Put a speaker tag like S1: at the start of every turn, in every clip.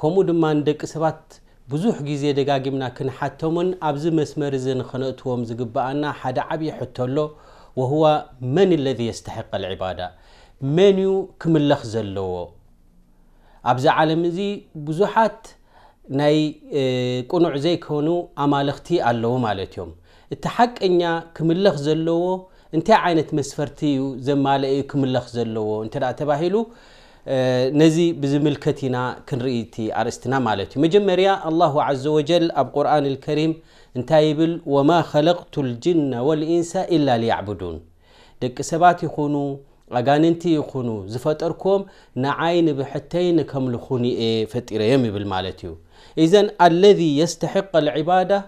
S1: كومو دمان دك سبات بزوح جيزي دقاقمنا كن حتومن أبزي مسمر زين خنقتوهم زقبا أنا حدا عبي حتولو وهو من الذي يستحق العبادة من يو كم اللخزلو أبزي عالم زي بزوحات ناي كونو عزي كونو أما لختي اللو مالتيوم التحق إنيا كم اللخزلو انتا عينة مسفرتي زمالي كم اللخزلو انتا لا تباهلو نزي بزملكتنا كتنا كنريتي عرستنا مالتي مجمريا الله عز وجل القرآن الكريم انتايبل وما خلقت الجن والإنس إلا ليعبدون دك سبات يخونو انتي يخونو زفتركم نعين بحتين كم لخوني إيه فتير يمي بالمالتي إذن الذي يستحق العبادة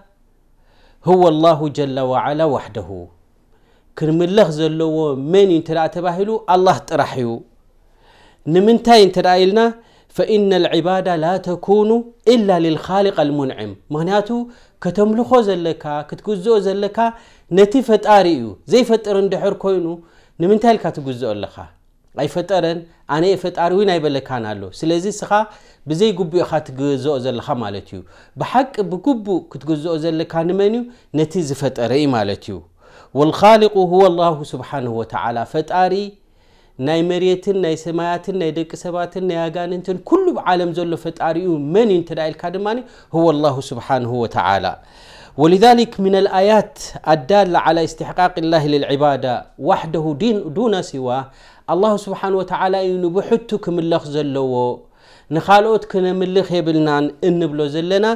S1: هو الله جل وعلا وحده كرم اللغز زلو من انت لا تباهلو الله ترحيو نمنتاين ترايلنا فإن العبادة لا تكون إلا للخالق المنعم مهناتو كتملخو زلكا كتقزو زلكا نتي فتاريو زي فترن دحر كوينو نمنتاين كتقزو لخا أي فترن أنا فتاروين أي بلكان علو سلزي سخا بزي قبو خات قزو زلخا مالتيو بحق بقبو كتقزو زلكا نمنيو نتي زفتاري مالتيو والخالق هو الله سبحانه وتعالى فتاري ناي مريتن ناي سماياتن ناي دك سباتن ناي أغان كل عالم زلو فتاريو من انت كادماني هو الله سبحانه وتعالى ولذلك من الآيات الدالة على استحقاق الله للعبادة وحده دين دون سواه الله سبحانه وتعالى ينبحتك من لخز اللو نخالوت كنا من لخي بلنان انبلو زلنا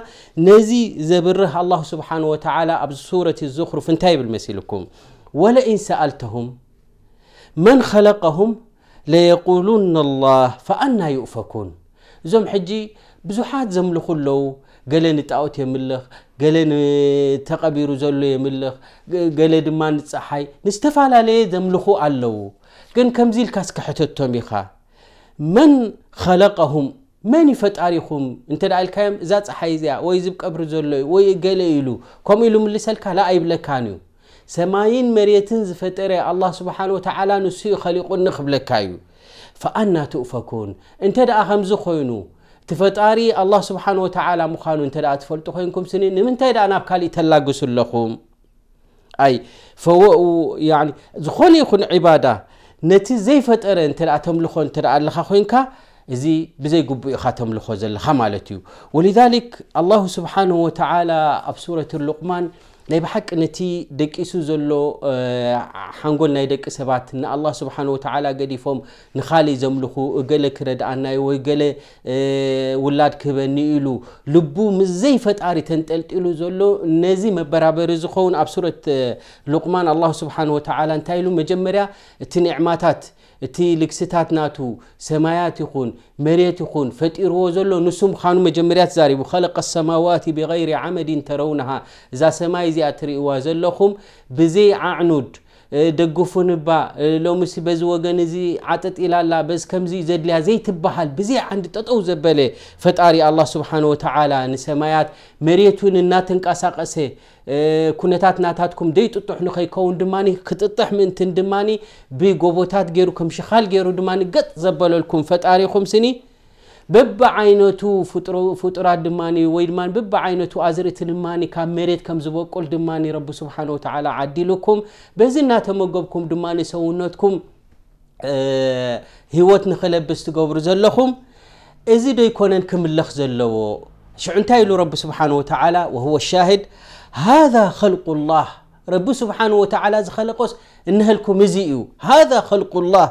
S1: نزي زبره الله سبحانه وتعالى أبز سورة الزخرف انتهي بالمسيلكم ولئن سألتهم መን ኸለቀሁም ለየቁሉና ላህ ፈአና ይእፈኩን እዞም ሕጂ ብዙሓት ዘምልኹ ኣለዉ ገለ ንጣዖት የምልኽ ገለ ንተቐቢሩ ዘሎ የምልኽ ገለ ድማ ንፀሓይ ንዝተፈላለየ ዘምልኹ ኣለዉ ግን ከምዚ ኢልካ ስክሕተቶም ኢኻ መን ኸለቀሁም መን ይፈጣሪኹም እንተ ዳ ኢልካዮም እዛ ፀሓይ እዚኣ ወይ ዝብ ቀብሪ ዘሎ ወይ ገለ ኢሉ ከምኡ ኢሉ ምልሰልካ ላ ኣይብለካን እዩ سماين مريتين زفتر الله سبحانه وتعالى نسي خلق النخب لكايو فأنا تؤفكون انت دا خمز خوينو تفتاري الله سبحانه وتعالى مخانو انت دا تفلتو خوينكم سنين نمن تايد انا بكالي تلاقوس اللخوم اي فو يعني زخون يخون عبادة نتي زي فتر انت دا تملخو انت دا لخا زي بزي قبو يخاتم لخوز اللخا ولذلك الله سبحانه وتعالى في اللقمان ናይ ብሓቂ ነቲ ደቂሱ ዘሎ ሓንጎል ናይ ደቂ ሰባት ንኣላ ስብሓ ወተ ገዲፎም ንካሊእ ዘምልኹ እገለ ክረድኣናይ ወይ ገለ ውላድ ክህበኒ ኢሉ ልቡ ምዘይ ፈጣሪ ተን ጠልጢሉ ዘሎ ነዚ መበራበሪ ዝኸውን ኣብ ሱረት ልቅማን ኣላ ስብሓ ወተ እንታይ ኢሉ መጀመርያ እቲ ኒዕማታት እቲ ልግስታት ናቱ ሰማያት ይኹን መሬት ይኹን ፈጢርዎ ዘሎ ንሱ ምዃኑ መጀመርያ ትዛሪቡ ኸለቀ ሰማዋት ብغይሪ ዓመድን ተረውናሃ እዛ ሰማይ እዚኣ ትርእዋ ዘለኹም ብዘይ ዓዕኑድ دقفون با لو مسي بز وغن زي عطت إلى الله بز كمزي زد لها زي تبهال بزي عند تطو زبالي فتاري الله سبحانه وتعالى نسميات مريتون الناتن كاساق اسي كونتات ناتاتكم دي تطح نخي كون دماني كتطح من تن دماني بي غوبوتات غيرو كمشي خال غيرو دماني قط زبالو لكم فتاري خمسني سني بب تو فطر فطر دماني ويدمان بب عينتو أزرت دماني كمريت كم زبوق كل دماني رب سبحانه وتعالى عدلكم بزنا تمجبكم دماني سوونتكم هيوت أه نخلب بس تجبر زلهم إذا يكون كم اللخز اللو شو انتهى رب سبحانه وتعالى وهو الشاهد هذا خلق الله رب سبحانه وتعالى خلقوس إنه الكمزيو هذا خلق الله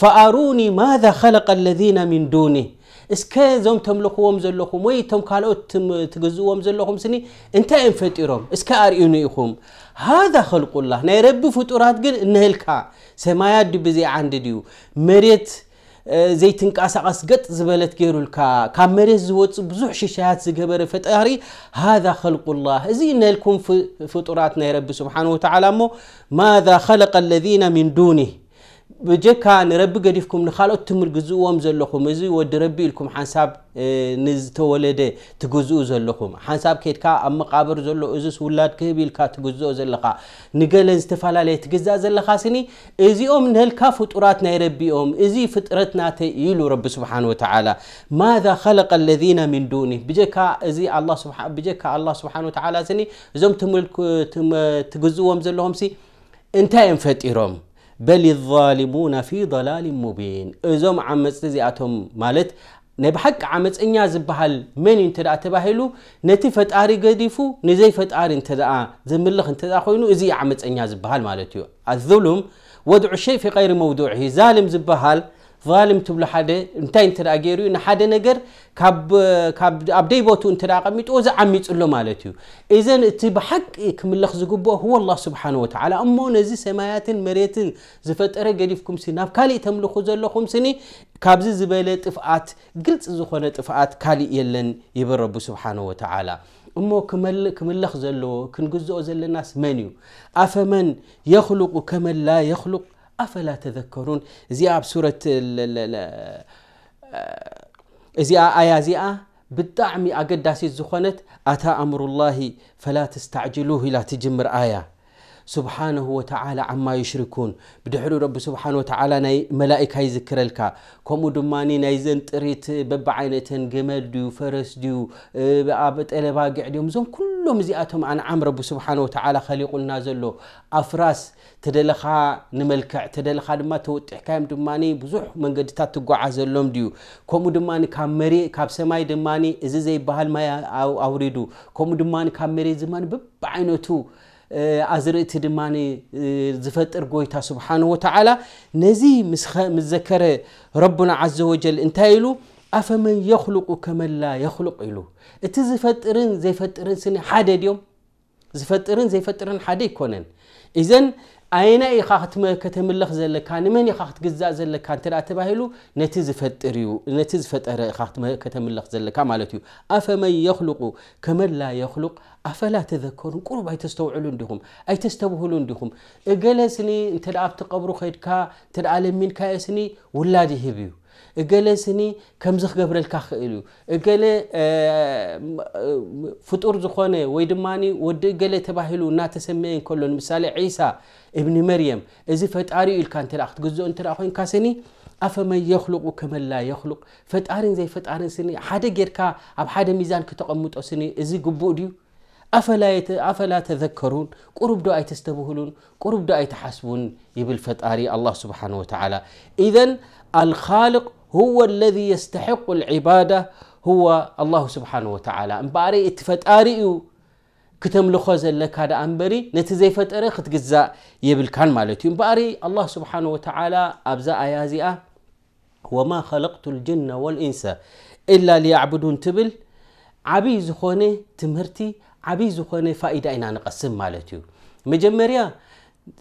S1: فأروني ماذا خلق الذين من دونه اسكازوم تملكوهم زلكم ويتم كالوت تجزوهم زلكم سني انت انفطيرهم اسكار يونيكم هذا خلق الله نا ربي فطورات جن نهلكا سمايا دي بزي عند ديو مريت زي تنقاسقس قط زبلت غيرو الكا كامريز زوت بزوح ششات زغبر فطاري هذا خلق الله زي نلكم فطورات نا ربي سبحانه وتعالى مو ماذا خلق الذين من دونه بجካ ንረቢ ገዲፍኩም ንካልኦት ትምር ግዝእዎም ዘለኹም እዚ ወዲ ረቢ ኢልኩም ሓንሳብ ንዝተወለደ ትግዝኡ ዘለኹም ሓንሳብ ከድካ ኣብ መቃብር ዘሎ እዚ ስውላድ ክህብ ኢልካ ትግዝኦ ዘለኻ ንገለን ዝተፈላለየ ትግዛእ ዘለኻ ስኒ እዚኦም ንህልካ ፍጡራት ናይ ረቢኦም እዚ ፍጥረት ናተይ ኢሉ ረቢ ስብሓን ወተላ ማذ ከለቀ ለذና ምን ዱኒ ብጀካ ኣላ ስብሓን ወተላ ስኒ እዞም ትግዝእዎም ዘለኹም እንታይ እዮም ፈጢሮም بل الظالمون في ضلال مبين ازوم عمز تزياتهم مالت نبحك عمز ان يازب بحال من انت تباهلو نتي فتاري قديفو نزي فتاري انت زملخ انت دا خوينو ازي ان يازب بحال مالتيو الظلم ودع الشيء في غير موضوعه ظالم زب بحال ልም ትብሉ ደ እንታይ እ ገይሩ ንሓደ ነገር ኣብ ደይ ቦት እተዳ ቀሚጥዎ ዝዓሚፅሉ ማለት እዩ እዘን እቲ ብሓቂ ክምለኽ ዝግብኦ ህዎ ላ ስብሓወተላ እሞ ነዚ ሰማያትን መሬትን ዝፈጠረ ገዲፍኩም ሲ ናብ ካሊእ ተምልኽ ዘለኹም ስኒ ካብዚ ዝበለ ጥፍኣት ግልፂ ዝኮነ ጥፍኣት ካሊእ የለን ይብል ረብ ስብሓን ወተላ እሞ ክምለኽ ዘለዎ ክንግዝኦ ዘለናስ መን እዩ ኣፈመን የክልቁ ከመን ላ የክልቁ أفلا تذكرون زي أب سورة آه، زي آية زي بالدعم أقداسي زخونت أتى أمر الله فلا تستعجلوه لا تجمر آية ስብሓነ ወተላ ዓማ ይሽሪኩን ብድሕሪ ረቢ ስብሓተላ ናይ መላእካ ይዝክረልካ ከምኡ ድማ ናይዘን ጥሪት በቢ ዓይነትን ግመል ዩ ፈረስ ድዩ ኣጠለባጊዕ ዮም እዞም ኩሎም ዚኣቶም ኣነ ዓም ረቢ ስብሓ ከሊቁልና ዘሎ ኣፍራስ ተደለካ ንመልክዕ ተደካ ድማ ተውጢሕካዮም ድማ ብዙሕ መንገድታት ትጓዓ ዘሎም ዩ ከምኡ ድማ ብ መ ካብ ሰማይ ድማ እዚ ዘይበሃል ማይ ኣውሪዱ ከምኡ ድማ ካብ መሬ ማ በብዓይነቱ ኣዝርእቲ ድማ ዝፈጥር ጎይታ ስብሓን ወተዓላ ነዚ ምስዘከረ ረቡና ዘ ወጀል እንታይ ኢሉ ኣፈመን የኽልቁ ከመላ የኽልቁ ኢሉ እቲ ዝፈጥርን ዘይፈጥርን ስኒ ሓደ ድዮም ዝፈጥርን ዘይፈጥርን ሓደ ይኮነን እዘን أين إخاخت كتملخ زل كان من إخاخت جزاء زل كان ترى تباهلو نتيز فتريو نتيز فتر إخاخت كتملخ زل كان مالتيو أفا من يخلق كمن لا يخلق أفا لا تذكرون كل ما يتستوعلون دهم أي تستوعلون دهم إجلسني ترى أبت قبر خيرك ترى علم من كاسني ولا جهبيو እገለ ስኒ ከምዚ ክገብረልካ ክክእል እዩ እገለ ፍጡር ዝኮነ ወይ ድማ ወዲ ገለ ተባሂሉ እናተሰመየ እከሎ ንምሳሌ ዒሳ እብኒ መርየም እዚ ፈጣሪ ኢልካ ተ ክትግዝኦ እ ኮይንካ ስኒ ኣፈመይ የክልቁ ከመላ የክሉቕ ፈጣሪን ዘይፈጣርን ስኒ ሓደ ጌርካ ኣብ ሓደ ሚዛን ክተቐምጦ ስኒ እዚ ግቡእ ድዩ ኣፈላ ተዘከሩን ቅሩብ ዶ ኣይተስተብህሉን ቁሩብ ዶ ኣይተሓስቡን ይብል ፈጣሪ ኣ ስብሓወላ الخالق هو الذي يستحق العبادة هو الله سبحانه وتعالى أمباري اتفتاريو كتملخو زلك هذا أمبري نتزي فتاري ختقزا يبل كان مالتي أمباري الله سبحانه وتعالى أبزا آيازي وما خلقت الجن والإنس إلا ليعبدون تبل عبيز خوني تمرتي عبيز خوني فائدة إنا نقسم مالتي مجمريا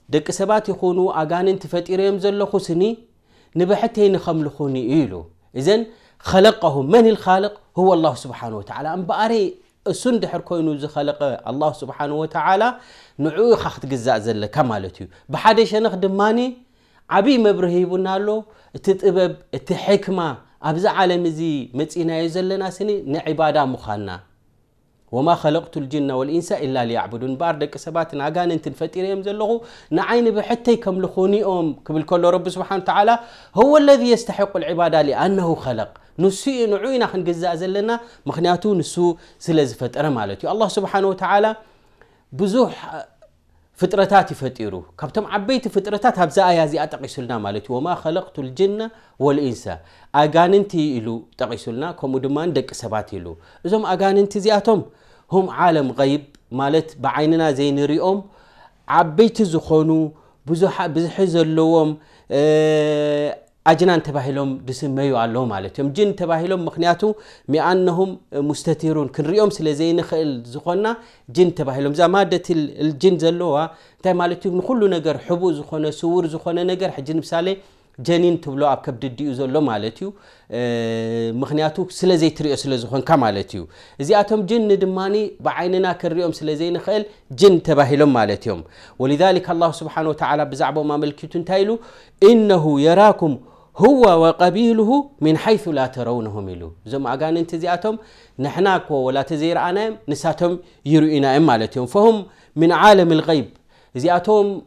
S1: دك سبات يخونو أغان انتفتير يمزل لخو سني نبحتي نخملخوني إلو إذن خلقه من الخالق هو الله سبحانه وتعالى أم بأري سند حركوينو زي خلق الله سبحانه وتعالى نعوي خاخت قزاء زل كمالتي بحادش نخدماني عبي مبرهيبونا له تتقبب تحكمة أبزا عالم زي متسينا يزلنا سني نعبادة مخانا وما خلقت الجن والإنس إلا ليعبدون باردك سبات ناقان انت الفتير يمزلغو نعين بحتى يكملخوني أم كبل كل رب سبحانه وتعالى هو الذي يستحق العبادة لأنه خلق نسي نعينا خن زلنا مخنياتو نسو سلز فترة مالتي الله سبحانه وتعالى بزوح فترتات فتيرو كابتم عبيت فترتات هبزا ايازي اتقيسلنا مالتي وما خلقت الجن والانس اغاننتي الو تقيسلنا كومودمان دك سبات الو ازوم اغاننتي زياتهم ሁም ዓለም غይብ ማለት ብዓይንና ዘይንሪኦም ዓበይቲ ዝኮኑ ዙብዙሒ ዘለዎም ኣጅናን ተባሂሎም ድስመዩ ኣለዉ ማለት እዮም ጅን ተባሂሎም ምክንያቱ ሚኣኖም ሙስተቲሩን ክንሪኦም ስለ ዘይንክእል ዝኮንና ጅን ተባሂሎም እዛ ማደትጅን ዘለዋ እንታይ ማለት እዩ ንኩሉ ነገር ሕቡእ ዝኮነ ስውር ዝኮነ ነገር ሕጂ ንምሳሌ ጀኒን ትብሎ ኣብ ከብዲ ዲኡ ዘሎ ማለት እዩ ምክንያቱ ስለ ዘይትሪኦ ስለ ዝኮንካ ማለት እዩ እዚኣቶም ጅኒ ድማኒ ብዓይንና ክርኦም ስለዘይንክእል ጅን ተባሂሎም ማለት እዮም ወሊሊክ ስብሓ ብዛዕባም ኣመልኪቱ እንታይ ኢሉ እነሁ የራኩም ሁዋ ወቀቢል ምን ሓይث ላ ተረውነም ኢሉ እዞም ኣጋን ንቲ እዚኣቶም ንሕና ወላ ተዘይርአናዮም ንሳቶም ይርኡናዮም ማለት እዮም ምን ዓለም غይ زياتهم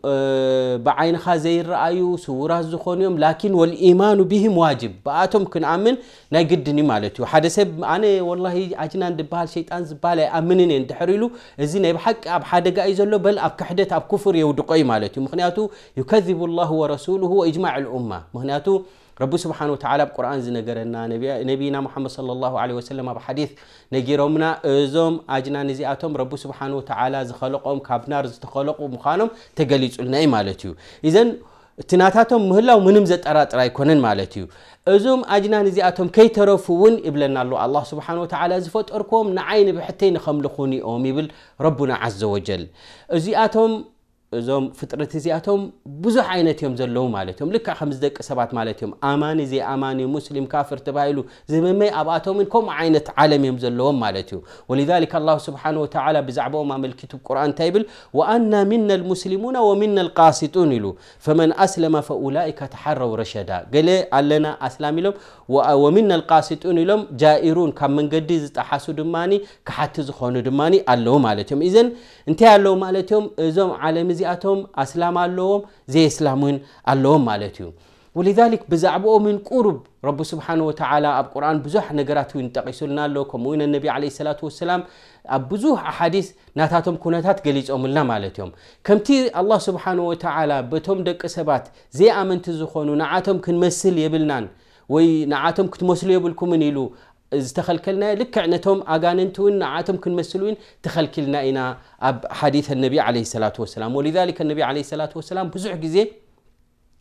S1: بعين خازير رأيو سورة زخون يوم لكن والإيمان بهم واجب بعاتهم كن آمن نجدني مالتي وحدسب أنا والله عجنا عند بال شيطان زبالة آمنين أنت حريلو زين بحق أب حد جايزلو بل أب كحدة أب كفر يودقي مالتي مخنياتو يكذب الله ورسوله وإجماع الأمة مخنياتو ረቢ ስብሓን ወተዓላ ኣብ ቁርኣን ዝነገረና ነቢና ሙሓመድ صለ ላሁ ለ ወሰለም ኣብ ሓዲث ነጊሮምና እዞም ኣጅናን እዚኣቶም ረቢ ስብሓን ወተዓላ ዝኸለቆም ካብ ናር ዝተኸለቁ ምዃኖም ተገሊጹልና እዩ ማለት እዩ እዘን እቲ ናታቶም ምህላው ምንም ዘጠራጥር ኣይኮነን ማለት እዩ እዞም ኣጅናን እዚኣቶም ከይተረፉ እውን ይብለና ኣሎ ኣላ ስብሓን ወተዓላ ዝፈጠርክዎም ንዓይኒ ብሕተይ ንኸምልኹን ኦም ይብል ረቡና ዘ ወጀል እዚኣቶም እዞም ፍጥረ እዚኣቶም ብዙሕ ይነት እዮም ለ ል ከዝደ ሰባት ም ማ ማ ስሊም ካፍር ሂ ዝመመይ ኣብኣቶም ከምኡ ይነት እም ለዎም ዩ ስ ብዛም ር ታይብ ና ምና ሙስሊሙና ምና ስን ሉ መን ስለ ላ ተሓረው ረሸዳ ለና ሎ ን ሎም ጃሩን ካብ መንገዲ ዝጠሓሱ ድማ ሓቲ ዝኮኑ ድማ ለ እንታ ለ ም እዞም زياتهم أسلام اللهم زي إسلامون اللهم مالتهم ولذلك بزعبوا من قرب رب سبحانه وتعالى القرآن بزح نقرات وانتقسلنا لكم وين النبي عليه الصلاة والسلام بزوح أحاديث ناتاتهم كناتات قليز أم الله مالتهم كم تير الله سبحانه وتعالى بتوم دك سبات زي آمن تزخون ونعاتهم كنمثل يبلنان وي نعاتهم كتمثل يبلكم من إلو زتخلكلنا لك عنتهم أجاننتون نعاتهم كن مسلوين تخلكلنا إنا أب حديث النبي عليه الصلاة والسلام ولذلك النبي عليه الصلاة والسلام بزعج زي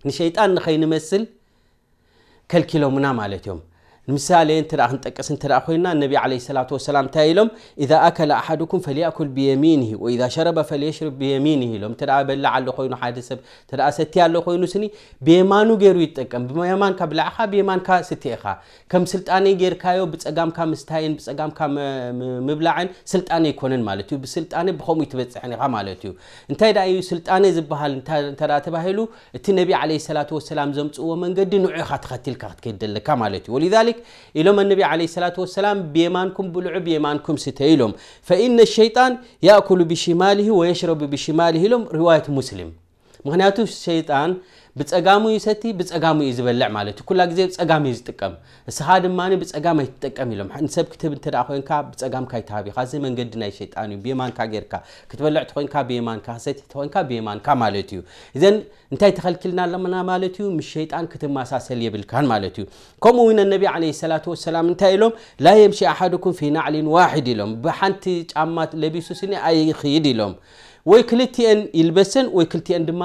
S1: نشيت أن خي نمثل كل كيلو منام على يوم ንምሳሌ እንተ ክንጠቀስ እንተ ኮይና ነቢ ለ ሰላት ወሰላም እንታይ ኢሎም ኢዛ ኣከለ ኣሓድኩም ብየሚን ብየሚንሂ ወኢዛ ሸረበ ፈልየሽርብ ብየሚንሂ ኢሎም እንተ በላዕ ኣሎ ኮይኑ ሓደ ሰብ እንተ ሰቲ ኣሎ ኮይኑ ስኒ ብየማኑ ገይሩ ይጠቀም ብየማንካ ብላዕኻ ብየማንካ ስቲ ኢኻ ከም ስልጣነ ጌርካዮ ብፀጋምካ ምስታይን ብፀጋምካ ምብላዕን ስልጣነ ይኮነን ማለት እዩ ብስልጣነ ብከምኡ ትበፅሐን ኢኻ ማለት እዩ እንታይ ዳ እዩ ስልጣነ ዝበሃል እንተ ተባሂሉ እቲ ነቢ ዓለ ሰላት ወሰላም ዘምፅዎ መንገዲ ንዑ ኢኻ ተኸቲልካ ክትከይድ ዘለካ ማለት እዩ ذلك إلهم النبي عليه الصلاة والسلام بيمانكم بلعوا بيمانكم ستيلهم فإن الشيطان يأكل بشماله ويشرب بشماله لهم رواية مسلم مخنياتو الشيطان ብፀጋሚ ዩ ሰቲ ብፀጋሚ እዩ ዝበልዕ ማለት እዩ ኩላ ግዜ ፀጋሚ ዩ ዝጥቀም እስኻ ድማ ብፀጋም ኣይትጠቀም ኢሎም ንሰብ ክትብ ኮንካ ብፀጋምካ ይተሃቢካዘ መንገዲ ናይ ሸጣን እዩ ብማካ ርካ ክትበልዕቲ ኮይን ብማካሰኮይ ብየማካ ማለት እዩ እዘን እንታይ ተኸልክልና ና ማለት ዩ ምስ ሸይጣን ክትማሳሰል የብልካን ማለት እዩ ከምኡውን ነቢ ለ ሰላ ሰላም እንታይ ኢሎም ላ የምሽ ኣሓድኩም ፊ ናዕሊን ዋሕድ ኢሎም ብሓንቲ ጫማት ለቢሱ ስኒ ኣይክይድ ኢሎም ወይ ክልቲአን ይልበሰን ወይ ክልቲአን ድማ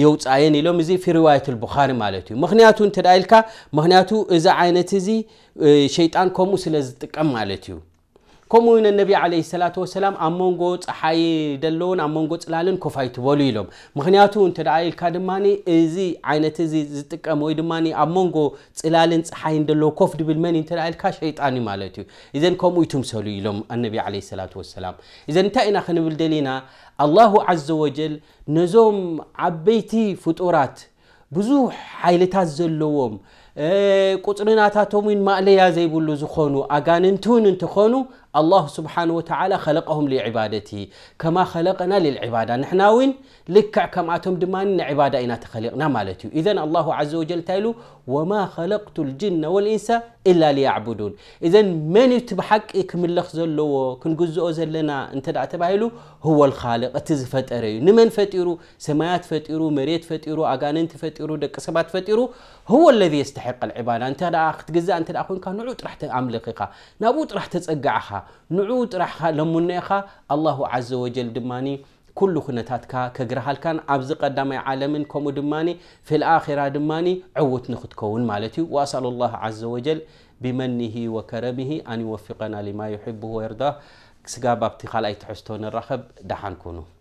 S1: የውፃየን ኢሎም እዚ ፊ ሪዋየት ልቡኻሪ ማለት እዩ ምክንያቱ እንተዳ ኢልካ ምክንያቱ እዚ ዓይነት እዚ ሸይጣን ከምኡ ስለ ዝጥቀም ማለት እዩ ከምኡንነቢ ለ ሰላ ሰላም ኣብ ሞንጎ ፀሓይ ሎውን ኣብ ሞንጎ ፅላልን ኮፍኣይትበሉ ኢሎም ምክንያቱ እንተደ ኢልካ ድማ እዚ ዓይነት ዚ ዝጥቀም ወይድማ ኣብ ሞንጎ ፅላልን ፀሓይን ደሎዎ ኮፍ ድብል መኒ ኢልካ ሸይጣን ማለት እዩ እዘን ከምኡ ይትምሰሉ ኢሎም ነቢ ለሰላ ሰላም እዘን እንታይ ኢና ክንብል ደሊና ኣላሁ ዘ ወጀል ነዞም ዓበይቲ ፍጡራት ብዙሕ ሓይልታት ዘለዎም ቁፅርናታቶም ማእለያ ዘይብሉ ዝኮኑ ኣጋንንቲውን እንትኮኑ الله سبحانه وتعالى خلقهم لعبادته كما خلقنا للعبادة نحن وين لك كما أتم دمان عبادة إنا تخلقنا مالتي إذن الله عز وجل تعالى وما خلقت الجن والإنس إلا ليعبدون إذن من يتبحك إكمل لخزلو كن جزء زلنا أنت دعت هو الخالق اتز أريو نمن فتيرو سمايات فتيرو مريت فتيرو أجان أنت فتيرو دك سبات فتيرو هو الذي يستحق العبادة أنت دعت جزء أنت دعكون كان نعود راح رحت أملقها نعود راح تزقعها نعود رح لمن الله عز وجل دماني كل خنتاتك كجرهال كان عبز قدام عالمكم دماني في الآخرة دماني عوت نخد كون مالتي وأسأل الله عز وجل بمنه وكرمه أن يوفقنا لما يحبه ويرضاه سقاب ابتخال أي تحستون الرخب دحان